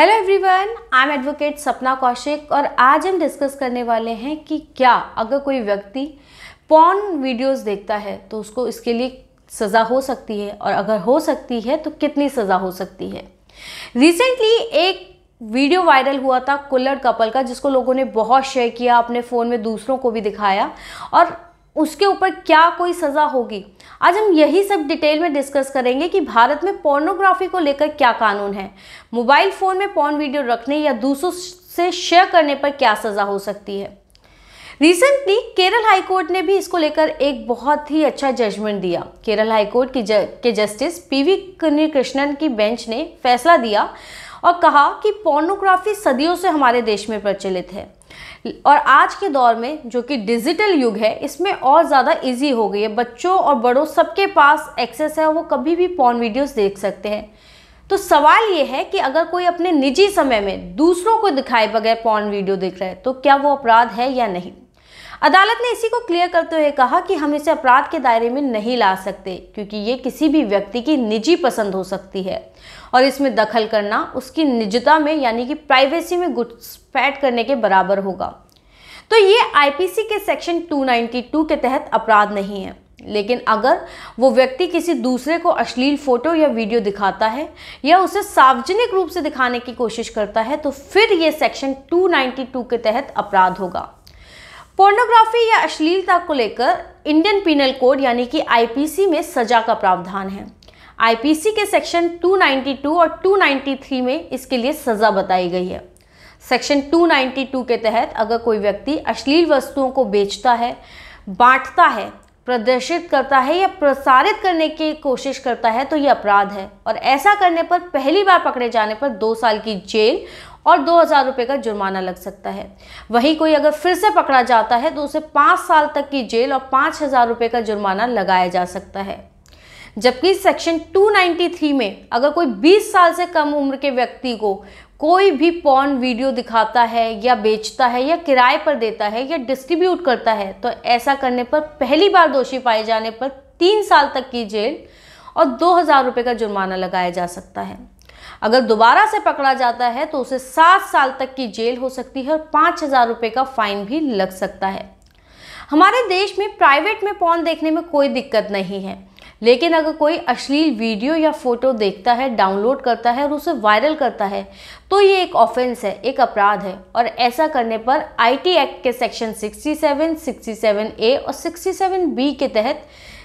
hello everyone I am advocate Sapna Kaushik और आज हम डिस्कस करने वाले हैं कि क्या अगर कोई व्यक्ति पॉन वीडियोस देखता है तो उसको इसके लिए सज़ा हो सकती है और अगर हो सकती है तो कितनी सज़ा हो सकती है रिसेंटली एक वीडियो वायरल हुआ था कुल्लड़ कपल का जिसको लोगों ने बहुत शेयर किया अपने फ़ोन में दूसरों को भी दिखाया और उसके ऊपर क्या कोई सज़ा होगी आज हम यही सब डिटेल में डिस्कस करेंगे कि भारत में पोर्नोग्राफी को लेकर क्या कानून है मोबाइल फ़ोन में पॉर्न वीडियो रखने या दूसरों से शेयर करने पर क्या सज़ा हो सकती है रिसेंटली केरल हाई कोर्ट ने भी इसको लेकर एक बहुत ही अच्छा जजमेंट दिया केरल हाई कोर्ट की ज, के जस्टिस पी वी कृष्णन की बेंच ने फैसला दिया और कहा कि पोर्नोग्राफी सदियों से हमारे देश में प्रचलित है और आज के दौर में जो कि डिजिटल युग है इसमें और ज़्यादा इजी हो गई है बच्चों और बड़ों सबके पास एक्सेस है वो कभी भी पॉन वीडियोस देख सकते हैं तो सवाल ये है कि अगर कोई अपने निजी समय में दूसरों को दिखाए बगैर पॉन वीडियो देख रहा है तो क्या वो अपराध है या नहीं अदालत ने इसी को क्लियर करते हुए कहा कि हम इसे अपराध के दायरे में नहीं ला सकते क्योंकि ये किसी भी व्यक्ति की निजी पसंद हो सकती है और इसमें दखल करना उसकी निजता में यानी कि प्राइवेसी में घुसपैठ करने के बराबर होगा तो ये आईपीसी के सेक्शन 292 के तहत अपराध नहीं है लेकिन अगर वो व्यक्ति किसी दूसरे को अश्लील फोटो या वीडियो दिखाता है या उसे सार्वजनिक रूप से दिखाने की कोशिश करता है तो फिर ये सेक्शन 292 के तहत अपराध होगा पोर्नोग्राफी या अश्लीलता को लेकर इंडियन पीनल कोड यानी कि आईपीसी में सजा का प्रावधान है आईपीसी के सेक्शन 292 और 293 में इसके लिए सज़ा बताई गई है सेक्शन 292 के तहत अगर कोई व्यक्ति अश्लील वस्तुओं को बेचता है बांटता है प्रदर्शित करता है या प्रसारित करने की कोशिश करता है तो यह अपराध है और ऐसा करने पर पहली बार पकड़े जाने पर दो साल की जेल और दो हज़ार रुपये का जुर्माना लग सकता है वहीं कोई अगर फिर से पकड़ा जाता है तो उसे पाँच साल तक की जेल और पाँच हज़ार रुपये का जुर्माना लगाया जा सकता है जबकि सेक्शन 293 में अगर कोई 20 साल से कम उम्र के व्यक्ति को कोई भी पॉन वीडियो दिखाता है या बेचता है या किराए पर देता है या डिस्ट्रीब्यूट करता है तो ऐसा करने पर पहली बार दोषी पाए जाने पर तीन साल तक की जेल और दो हज़ार रुपये का जुर्माना लगाया जा सकता है अगर दोबारा से पकड़ा जाता है तो उसे सात साल तक की जेल हो सकती है और पाँच हज़ार रुपये का फाइन भी लग सकता है हमारे देश में प्राइवेट में पॉन देखने में कोई दिक्कत नहीं है लेकिन अगर कोई अश्लील वीडियो या फोटो देखता है डाउनलोड करता है और उसे वायरल करता है तो ये एक ऑफेंस है एक अपराध है और ऐसा करने पर आईटी एक्ट के सेक्शन 67, ए और बी के तहत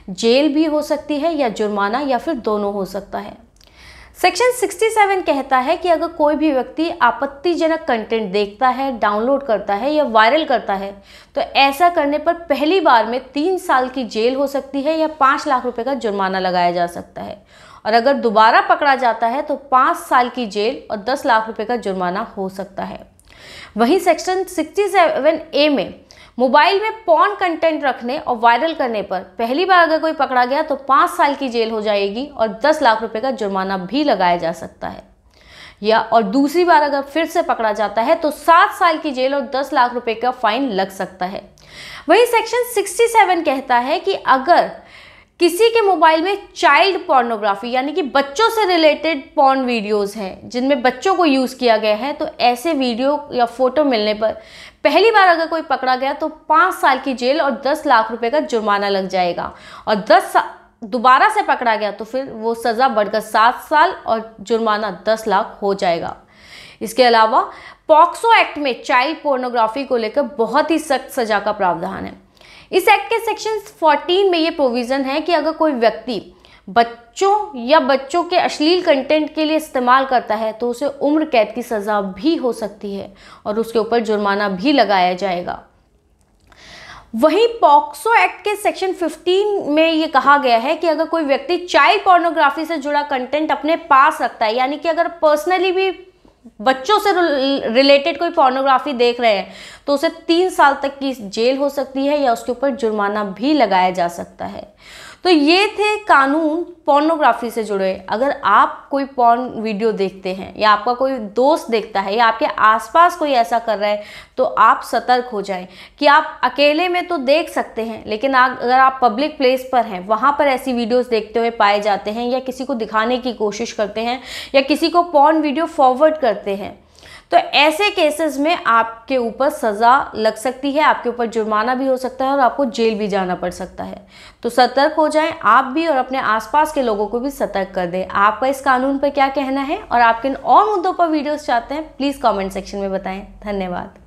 जेल भी हो सकती है या जुर्माना या फिर दोनों हो सकता है सेक्शन 67 कहता है कि अगर कोई भी व्यक्ति आपत्तिजनक कंटेंट देखता है डाउनलोड करता है या वायरल करता है तो ऐसा करने पर पहली बार में तीन साल की जेल हो सकती है या पाँच लाख रुपए का जुर्माना लगाया जा सकता है और अगर दोबारा पकड़ा जाता है तो पाँच साल की जेल और दस लाख रुपये का जुर्माना हो सकता है वहीं सेक्शन सिक्सटी सेवन ए में मोबाइल में पॉन कंटेंट रखने और वायरल करने पर पहली बार अगर कोई पकड़ा गया तो पाँच साल की जेल हो जाएगी और दस लाख रुपये का जुर्माना भी लगाया जा सकता है या और दूसरी बार अगर फिर से पकड़ा जाता है तो सात साल की जेल और दस लाख रुपए का फाइन लग सकता है वही सेक्शन 67 कहता है कि अगर किसी के मोबाइल में चाइल्ड पोर्नोग्राफी यानी कि बच्चों से रिलेटेड पॉर्न वीडियोस हैं जिनमें बच्चों को यूज़ किया गया है तो ऐसे वीडियो या फोटो मिलने पर पहली बार अगर कोई पकड़ा गया तो पांच साल की जेल और दस लाख रुपए का जुर्माना लग जाएगा और दस दोबारा से पकड़ा गया तो फिर वो सज़ा बढ़कर सात साल और जुर्माना दस लाख हो जाएगा इसके अलावा पॉक्सो एक्ट में चाइल्ड पोर्नोग्राफी को लेकर बहुत ही सख्त सजा का प्रावधान है इस एक्ट के सेक्शन 14 में ये प्रोविज़न है कि अगर कोई व्यक्ति बच्चों या बच्चों के अश्लील कंटेंट के लिए इस्तेमाल करता है तो उसे उम्र कैद की सज़ा भी हो सकती है और उसके ऊपर जुर्माना भी लगाया जाएगा वहीं पॉक्सो एक्ट के सेक्शन 15 में ये कहा गया है कि अगर कोई व्यक्ति चाइल्ड पोर्नोग्राफी से जुड़ा कंटेंट अपने पास रखता है यानी कि अगर पर्सनली भी बच्चों से रिलेटेड कोई पोर्नोग्राफी देख रहे हैं तो उसे तीन साल तक की जेल हो सकती है या उसके ऊपर जुर्माना भी लगाया जा सकता है तो ये थे कानून पोर्नोग्राफी से जुड़े अगर आप कोई पॉर्न वीडियो देखते हैं या आपका कोई दोस्त देखता है या आपके आसपास कोई ऐसा कर रहा है तो आप सतर्क हो जाएं कि आप अकेले में तो देख सकते हैं लेकिन अगर आप पब्लिक प्लेस पर हैं वहाँ पर ऐसी वीडियोस देखते हुए पाए जाते हैं या किसी को दिखाने की कोशिश करते हैं या किसी को पॉर्न वीडियो फॉरवर्ड करते हैं तो ऐसे केसेस में आपके ऊपर सज़ा लग सकती है आपके ऊपर जुर्माना भी हो सकता है और आपको जेल भी जाना पड़ सकता है तो सतर्क हो जाएं आप भी और अपने आसपास के लोगों को भी सतर्क कर दें आपका इस कानून पर क्या कहना है और आप किन और मुद्दों पर वीडियोस चाहते हैं प्लीज़ कॉमेंट सेक्शन में बताएं धन्यवाद